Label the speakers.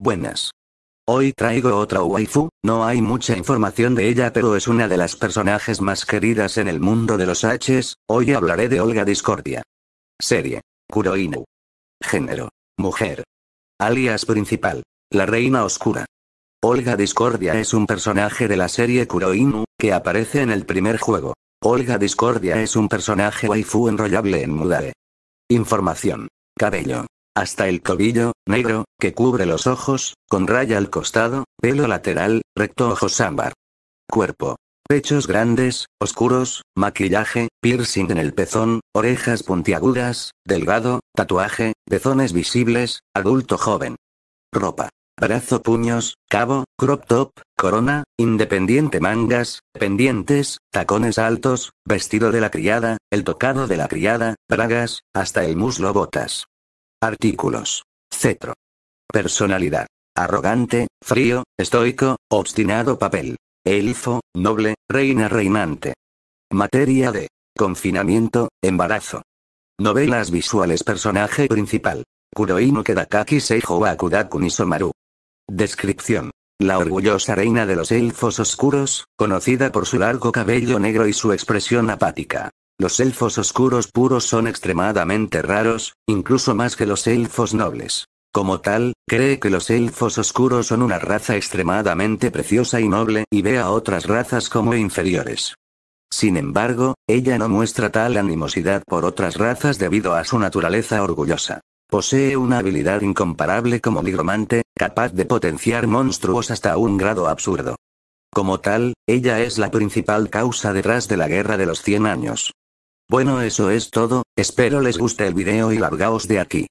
Speaker 1: Buenas. Hoy traigo otra waifu, no hay mucha información de ella pero es una de las personajes más queridas en el mundo de los Hs, hoy hablaré de Olga Discordia. Serie. Kuroinu. Género. Mujer. Alias principal. La Reina Oscura. Olga Discordia es un personaje de la serie Kuroinu, que aparece en el primer juego. Olga Discordia es un personaje waifu enrollable en Mudare. Información. Cabello hasta el tobillo, negro, que cubre los ojos, con raya al costado, pelo lateral, recto ojos ámbar. Cuerpo. Pechos grandes, oscuros, maquillaje, piercing en el pezón, orejas puntiagudas, delgado, tatuaje, pezones visibles, adulto joven. Ropa. Brazo puños, cabo, crop top, corona, independiente mangas, pendientes, tacones altos, vestido de la criada, el tocado de la criada, bragas, hasta el muslo botas. Artículos. Cetro. Personalidad. Arrogante, frío, estoico, obstinado papel. Elfo, noble, reina reinante. Materia de. Confinamiento, embarazo. Novelas visuales Personaje principal. Kuroinu Kedakaki Seijo Akudakunisomaru. Nisomaru. Descripción. La orgullosa reina de los elfos oscuros, conocida por su largo cabello negro y su expresión apática. Los elfos oscuros puros son extremadamente raros, incluso más que los elfos nobles. Como tal, cree que los elfos oscuros son una raza extremadamente preciosa y noble y ve a otras razas como inferiores. Sin embargo, ella no muestra tal animosidad por otras razas debido a su naturaleza orgullosa. Posee una habilidad incomparable como nigromante, capaz de potenciar monstruos hasta un grado absurdo. Como tal, ella es la principal causa detrás de la Guerra de los Cien Años. Bueno eso es todo, espero les guste el video y largaos de aquí.